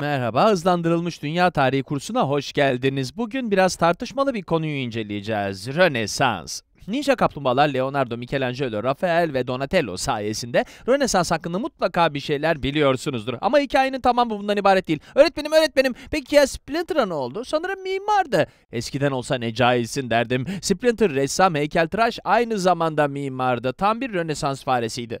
Merhaba, hızlandırılmış dünya tarihi kursuna hoş geldiniz. Bugün biraz tartışmalı bir konuyu inceleyeceğiz. Rönesans. Ninja kaplumbağalar Leonardo, Michelangelo, Rafael ve Donatello sayesinde Rönesans hakkında mutlaka bir şeyler biliyorsunuzdur. Ama hikayenin tamamı bundan ibaret değil. Öğretmenim öğretmenim peki ya Splinter'a ne oldu? Sanırım mimardı. Eskiden olsa ne cahilsin derdim. Splinter ressam, heykeltıraş aynı zamanda mimardı. Tam bir Rönesans faresiydi.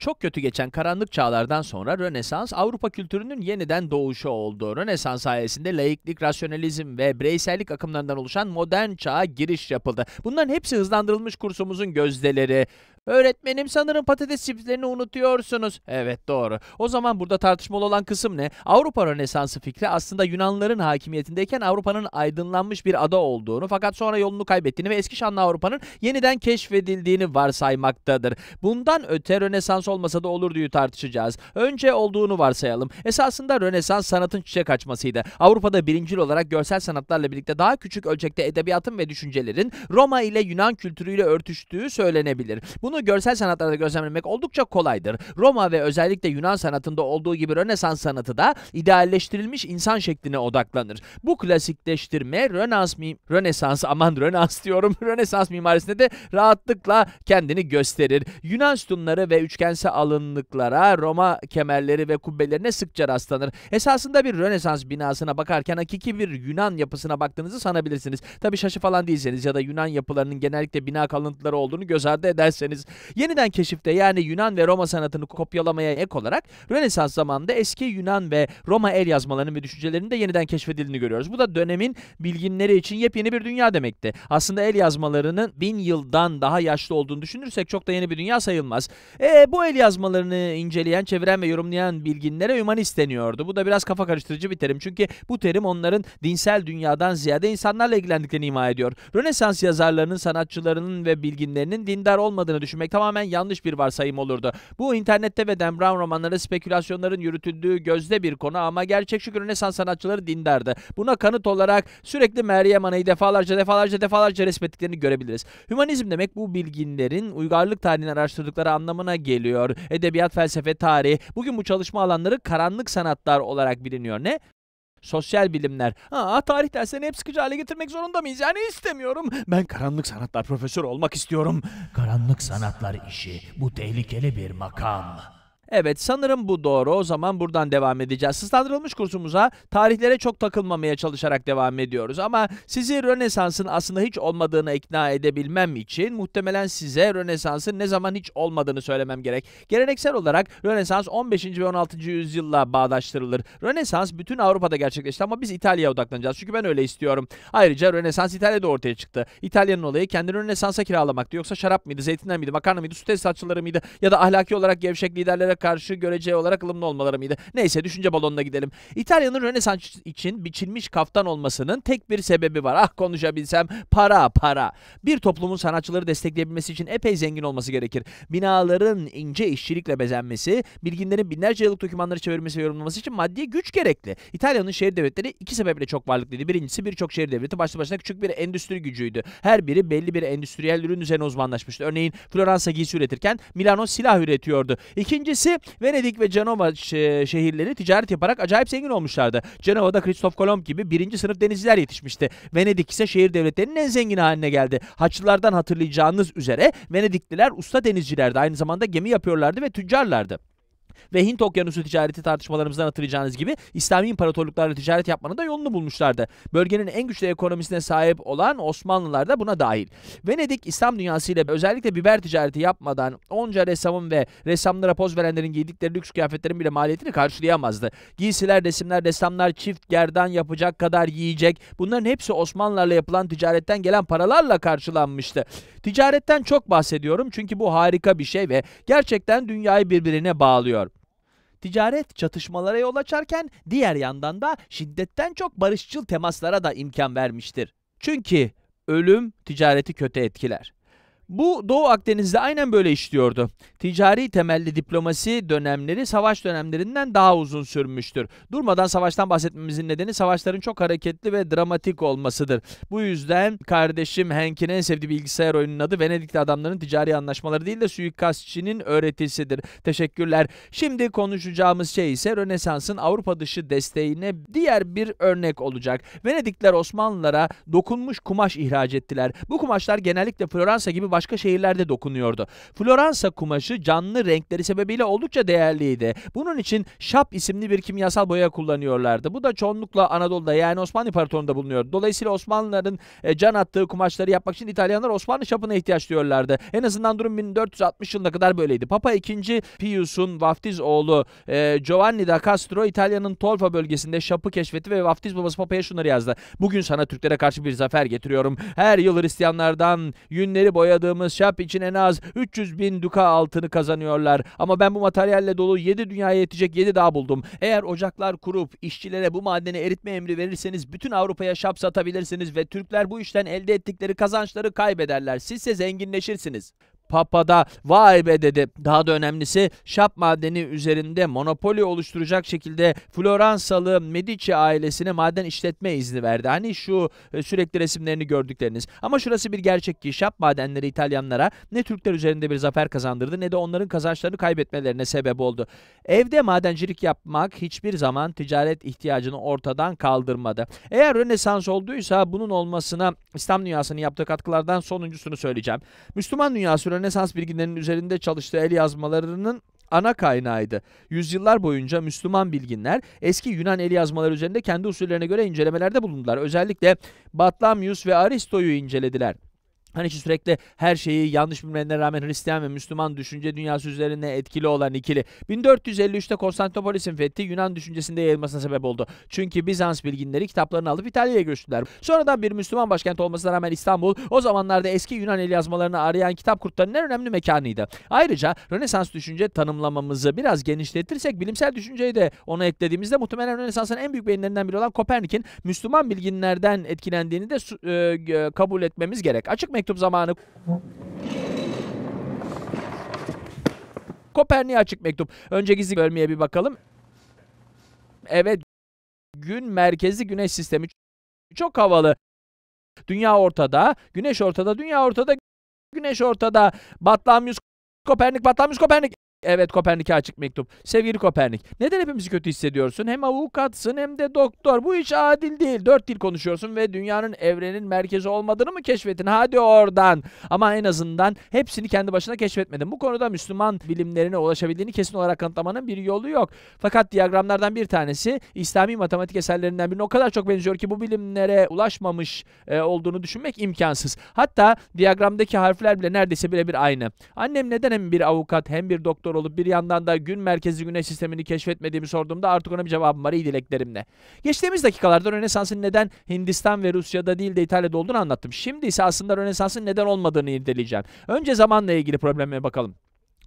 Çok kötü geçen karanlık çağlardan sonra Rönesans Avrupa kültürünün yeniden doğuşu oldu. Rönesans sayesinde laiklik, rasyonalizm ve bireysellik akımlarından oluşan modern çağa giriş yapıldı. Bunların hepsi hızlandırılmış kursumuzun gözdeleri. Öğretmenim sanırım patates çipslerini unutuyorsunuz. Evet doğru. O zaman burada tartışmalı olan kısım ne? Avrupa Rönesansı fikri aslında Yunanların hakimiyetindeyken Avrupa'nın aydınlanmış bir ada olduğunu fakat sonra yolunu kaybettiğini ve eski şanlı Avrupa'nın yeniden keşfedildiğini varsaymaktadır. Bundan öte Rönesans olmasa da olur diye tartışacağız. Önce olduğunu varsayalım. Esasında Rönesans sanatın çiçek açmasıydı. Avrupa'da birincil olarak görsel sanatlarla birlikte daha küçük ölçekte edebiyatın ve düşüncelerin Roma ile Yunan kültürüyle örtüştüğü söylenebilir. Bu bunu görsel sanatlarda gözlemlemek oldukça kolaydır. Roma ve özellikle Yunan sanatında olduğu gibi Rönesans sanatı da idealleştirilmiş insan şekline odaklanır. Bu klasikleştirme Rönans Rönesans aman Rönesans diyorum. Rönesans mimarisinde de rahatlıkla kendini gösterir. Yunan sütunları ve üçgense alınlıklara, Roma kemerleri ve kubbelerine sıkça rastlanır. Esasında bir Rönesans binasına bakarken hakiki bir Yunan yapısına baktığınızı sanabilirsiniz. Tabi şaşı falan değilseniz ya da Yunan yapılarının genellikle bina kalıntıları olduğunu göz ardı ederseniz diyebiliriz. Yeniden keşifte yani Yunan ve Roma sanatını kopyalamaya ek olarak Rönesans zamanında eski Yunan ve Roma el yazmalarının ve düşüncelerinin de yeniden keşfedildiğini görüyoruz. Bu da dönemin bilginleri için yepyeni bir dünya demekti. Aslında el yazmalarının bin yıldan daha yaşlı olduğunu düşünürsek çok da yeni bir dünya sayılmaz. E, bu el yazmalarını inceleyen, çeviren ve yorumlayan bilginlere humanist deniyordu. Bu da biraz kafa karıştırıcı bir terim. Çünkü bu terim onların dinsel dünyadan ziyade insanlarla ilgilendiklerini ima ediyor. Rönesans yazarlarının, sanatçılarının ve bilginlerinin dindar olmadığını düşünüyordu düşünmek tamamen yanlış bir varsayım olurdu. Bu internette ve Dan Brown romanları spekülasyonların yürütüldüğü gözde bir konu ama gerçek şu Rönesans sanatçıları dindardı. Buna kanıt olarak sürekli Meryem Ana'yı defalarca defalarca defalarca resmettiklerini görebiliriz. Hümanizm demek bu bilginlerin uygarlık tarihini araştırdıkları anlamına geliyor. Edebiyat, felsefe, tarih. Bugün bu çalışma alanları karanlık sanatlar olarak biliniyor. Ne? Sosyal bilimler. Ha, tarih derslerini hep sıkıcı hale getirmek zorunda mıyız? Yani istemiyorum. Ben karanlık sanatlar profesörü olmak istiyorum. Karanlık sanatlar işi. Bu tehlikeli bir makam. Evet sanırım bu doğru. O zaman buradan devam edeceğiz. Sızlandırılmış kursumuza tarihlere çok takılmamaya çalışarak devam ediyoruz. Ama sizi Rönesans'ın aslında hiç olmadığını ikna edebilmem için muhtemelen size Rönesans'ın ne zaman hiç olmadığını söylemem gerek. Geleneksel olarak Rönesans 15. ve 16. yüzyılla bağdaştırılır. Rönesans bütün Avrupa'da gerçekleşti ama biz İtalya'ya odaklanacağız. Çünkü ben öyle istiyorum. Ayrıca Rönesans İtalya'da ortaya çıktı. İtalya'nın olayı kendini Rönesans'a kiralamaktı. Yoksa şarap mıydı, zeytinler miydi, makarna mıydı, su tesisatçıları mıydı ya da ahlaki olarak gevşek liderlere karşı göreceği olarak ılımlı olmaları mıydı? Neyse düşünce balonuna gidelim. İtalya'nın Rönesans için biçilmiş kaftan olmasının tek bir sebebi var. Ah konuşabilsem para para. Bir toplumun sanatçıları destekleyebilmesi için epey zengin olması gerekir. Binaların ince işçilikle bezenmesi, bilginlerin binlerce yıllık dokümanları çevirmesi ve yorumlaması için maddi güç gerekli. İtalya'nın şehir devletleri iki sebeple çok varlıklıydı. Birincisi birçok şehir devleti başlı başına küçük bir endüstri gücüydü. Her biri belli bir endüstriyel ürün üzerine uzmanlaşmıştı. Örneğin Floransa giysi üretirken Milano silah üretiyordu. İkincisi ikisi Venedik ve Cenova şehirleri ticaret yaparak acayip zengin olmuşlardı. Cenova'da Kristof Kolomb gibi birinci sınıf denizciler yetişmişti. Venedik ise şehir devletlerinin en zengin haline geldi. Haçlılardan hatırlayacağınız üzere Venedikliler usta denizcilerdi. Aynı zamanda gemi yapıyorlardı ve tüccarlardı ve Hint okyanusu ticareti tartışmalarımızdan hatırlayacağınız gibi İslami imparatorluklarla ticaret yapmanın da yolunu bulmuşlardı. Bölgenin en güçlü ekonomisine sahip olan Osmanlılar da buna dahil. Venedik İslam dünyası ile özellikle biber ticareti yapmadan onca ressamın ve ressamlara poz verenlerin giydikleri lüks kıyafetlerin bile maliyetini karşılayamazdı. Giysiler, resimler, ressamlar çift gerdan yapacak kadar yiyecek bunların hepsi Osmanlılarla yapılan ticaretten gelen paralarla karşılanmıştı. Ticaretten çok bahsediyorum çünkü bu harika bir şey ve gerçekten dünyayı birbirine bağlıyor. Ticaret çatışmalara yol açarken diğer yandan da şiddetten çok barışçıl temaslara da imkan vermiştir. Çünkü ölüm ticareti kötü etkiler. Bu Doğu Akdeniz'de aynen böyle işliyordu. Ticari temelli diplomasi dönemleri savaş dönemlerinden daha uzun sürmüştür. Durmadan savaştan bahsetmemizin nedeni savaşların çok hareketli ve dramatik olmasıdır. Bu yüzden kardeşim Hank'in en sevdiği bilgisayar oyununun adı Venedik'te adamların ticari anlaşmaları değil de suikastçinin öğretisidir. Teşekkürler. Şimdi konuşacağımız şey ise Rönesans'ın Avrupa dışı desteğine diğer bir örnek olacak. Venedikler Osmanlılara dokunmuş kumaş ihraç ettiler. Bu kumaşlar genellikle Floransa gibi baş başka şehirlerde dokunuyordu. Floransa kumaşı canlı renkleri sebebiyle oldukça değerliydi. Bunun için şap isimli bir kimyasal boya kullanıyorlardı. Bu da çoğunlukla Anadolu'da yani Osmanlı İmparatorluğu'nda bulunuyordu. Dolayısıyla Osmanlıların e, can attığı kumaşları yapmak için İtalyanlar Osmanlı şapına ihtiyaç duyuyorlardı. En azından durum 1460 yılına kadar böyleydi. Papa II. Pius'un vaftiz oğlu e, Giovanni da Castro İtalya'nın Tolfa bölgesinde şapı keşfetti ve vaftiz babası papaya şunları yazdı. Bugün sana Türklere karşı bir zafer getiriyorum. Her yıl Hristiyanlardan yünleri boyadığı yaptığımız şap için en az 300 bin duka altını kazanıyorlar. Ama ben bu materyalle dolu 7 dünyaya yetecek 7 daha buldum. Eğer ocaklar kurup işçilere bu madeni eritme emri verirseniz bütün Avrupa'ya şap satabilirsiniz ve Türkler bu işten elde ettikleri kazançları kaybederler. Sizse zenginleşirsiniz. Papa'da vay be dedi. Daha da önemlisi şap madeni üzerinde monopoli oluşturacak şekilde Floransalı Medici ailesine maden işletme izni verdi. Hani şu e, sürekli resimlerini gördükleriniz. Ama şurası bir gerçek ki şap madenleri İtalyanlara ne Türkler üzerinde bir zafer kazandırdı ne de onların kazançlarını kaybetmelerine sebep oldu. Evde madencilik yapmak hiçbir zaman ticaret ihtiyacını ortadan kaldırmadı. Eğer Rönesans olduysa bunun olmasına İslam dünyasının yaptığı katkılardan sonuncusunu söyleyeceğim. Müslüman dünyası Rönesans bilginlerinin üzerinde çalıştığı el yazmalarının ana kaynağıydı. Yüzyıllar boyunca Müslüman bilginler eski Yunan el yazmaları üzerinde kendi usullerine göre incelemelerde bulundular. Özellikle Batlamyus ve Aristo'yu incelediler. Hani ki sürekli her şeyi yanlış bilmelerine rağmen Hristiyan ve Müslüman düşünce dünyası üzerine etkili olan ikili. 1453'te Konstantinopolis'in fethi Yunan düşüncesinde yayılmasına sebep oldu. Çünkü Bizans bilginleri kitaplarını alıp İtalya'ya göçtüler. Sonradan bir Müslüman başkent olmasına rağmen İstanbul o zamanlarda eski Yunan el yazmalarını arayan kitap kurtlarının en önemli mekanıydı. Ayrıca Rönesans düşünce tanımlamamızı biraz genişletirsek bilimsel düşünceyi de ona eklediğimizde muhtemelen Rönesans'ın en büyük beyinlerinden biri olan Kopernik'in Müslüman bilginlerden etkilendiğini de e, kabul etmemiz gerek. Açık mektup zamanı. Kopernik açık mektup. Önce gizli bölmeye bir bakalım. Evet. Gün merkezi güneş sistemi. Çok havalı. Dünya ortada, güneş ortada, dünya ortada, güneş ortada. Batlamyus Kopernik, Batlamyus Kopernik. Evet Kopernik'e açık mektup. Sevgili Kopernik, neden hepimizi kötü hissediyorsun? Hem avukatsın hem de doktor. Bu iş adil değil. Dört dil konuşuyorsun ve dünyanın evrenin merkezi olmadığını mı keşfettin? Hadi oradan. Ama en azından hepsini kendi başına keşfetmedin. Bu konuda Müslüman bilimlerine ulaşabildiğini kesin olarak kanıtlamanın bir yolu yok. Fakat diyagramlardan bir tanesi İslami matematik eserlerinden birine o kadar çok benziyor ki bu bilimlere ulaşmamış e, olduğunu düşünmek imkansız. Hatta diyagramdaki harfler bile neredeyse birebir aynı. Annem neden hem bir avukat hem bir doktor doktor olup bir yandan da gün merkezi güneş sistemini keşfetmediğimi sorduğumda artık ona bir cevabım var iyi dileklerimle. Geçtiğimiz dakikalarda Rönesans'ın neden Hindistan ve Rusya'da değil de İtalya'da olduğunu anlattım. Şimdi ise aslında Rönesans'ın neden olmadığını irdeleyeceğim. Önce zamanla ilgili problemlere bakalım.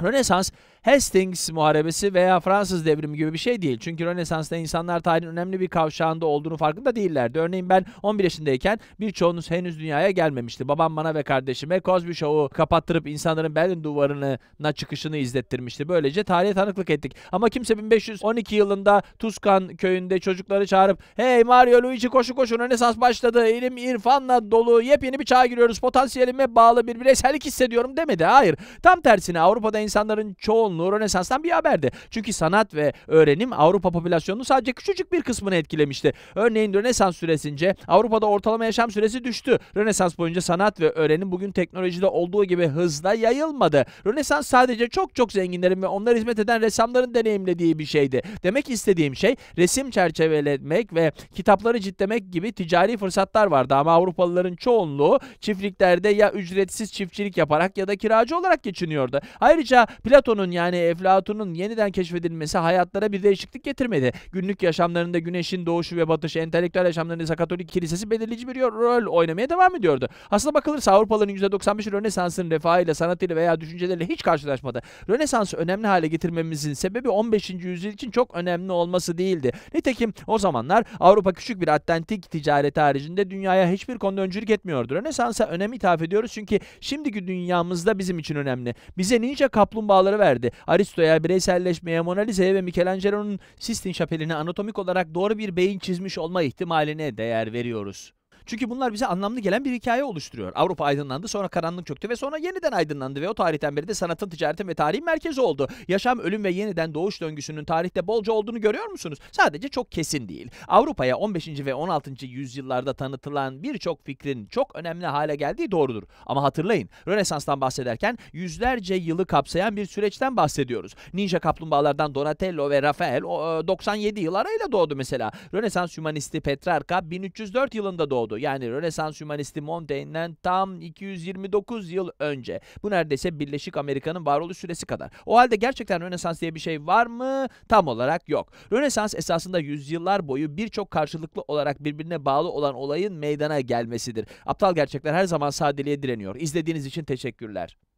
Rönesans Hastings Muharebesi veya Fransız Devrimi gibi bir şey değil. Çünkü Rönesans'ta insanlar tarihin önemli bir kavşağında olduğunu farkında değillerdi. Örneğin ben 11 yaşındayken birçoğunuz henüz dünyaya gelmemişti. Babam bana ve kardeşime Cosby Show'u kapattırıp insanların Berlin duvarına çıkışını izlettirmişti. Böylece tarihe tanıklık ettik. Ama kimse 1512 yılında Tuskan köyünde çocukları çağırıp hey Mario Luigi koşu koşun Rönesans başladı. İlim irfanla dolu yepyeni bir çağa giriyoruz. Potansiyelime bağlı bir bireysellik hissediyorum demedi. Hayır. Tam tersine Avrupa'da insanların çoğun yoğunluğu Rönesans'tan bir haberdi. Çünkü sanat ve öğrenim Avrupa popülasyonunun sadece küçücük bir kısmını etkilemişti. Örneğin Rönesans süresince Avrupa'da ortalama yaşam süresi düştü. Rönesans boyunca sanat ve öğrenim bugün teknolojide olduğu gibi hızla yayılmadı. Rönesans sadece çok çok zenginlerin ve onlara hizmet eden ressamların deneyimlediği bir şeydi. Demek istediğim şey resim çerçevelemek ve kitapları ciltlemek gibi ticari fırsatlar vardı ama Avrupalıların çoğunluğu çiftliklerde ya ücretsiz çiftçilik yaparak ya da kiracı olarak geçiniyordu. Ayrıca Platon'un yani yani Eflatun'un yeniden keşfedilmesi hayatlara bir değişiklik getirmedi. Günlük yaşamlarında güneşin doğuşu ve batışı, entelektüel yaşamlarında ise Katolik kilisesi belirleyici bir rol oynamaya devam ediyordu. Aslına bakılırsa Avrupalıların %95'i Rönesans'ın refahıyla, sanatıyla veya düşünceleriyle hiç karşılaşmadı. Rönesans'ı önemli hale getirmemizin sebebi 15. yüzyıl için çok önemli olması değildi. Nitekim o zamanlar Avrupa küçük bir Atlantik ticaret haricinde dünyaya hiçbir konuda öncülük etmiyordu. Rönesans'a önem ithaf ediyoruz çünkü şimdiki dünyamızda bizim için önemli. Bize ninja kaplumbağaları verdi. Aristo'ya, bireyselleşmeye, Mona Lisa'ya ve Michelangelo'nun Sistine Şapeli'ne anatomik olarak doğru bir beyin çizmiş olma ihtimaline değer veriyoruz. Çünkü bunlar bize anlamlı gelen bir hikaye oluşturuyor. Avrupa aydınlandı, sonra karanlık çöktü ve sonra yeniden aydınlandı ve o tarihten beri de sanatın, ticaretin ve tarihin merkezi oldu. Yaşam, ölüm ve yeniden doğuş döngüsünün tarihte bolca olduğunu görüyor musunuz? Sadece çok kesin değil. Avrupa'ya 15. ve 16. yüzyıllarda tanıtılan birçok fikrin çok önemli hale geldiği doğrudur. Ama hatırlayın, Rönesans'tan bahsederken yüzlerce yılı kapsayan bir süreçten bahsediyoruz. Ninja kaplumbağalardan Donatello ve Rafael 97 e, yıl arayla doğdu mesela. Rönesans hümanisti Petrarca 1304 yılında doğdu oldu. Yani Rönesans hümanisti Montaigne'den tam 229 yıl önce. Bu neredeyse Birleşik Amerika'nın varoluş süresi kadar. O halde gerçekten Rönesans diye bir şey var mı? Tam olarak yok. Rönesans esasında yüzyıllar boyu birçok karşılıklı olarak birbirine bağlı olan olayın meydana gelmesidir. Aptal gerçekler her zaman sadeliğe direniyor. İzlediğiniz için teşekkürler.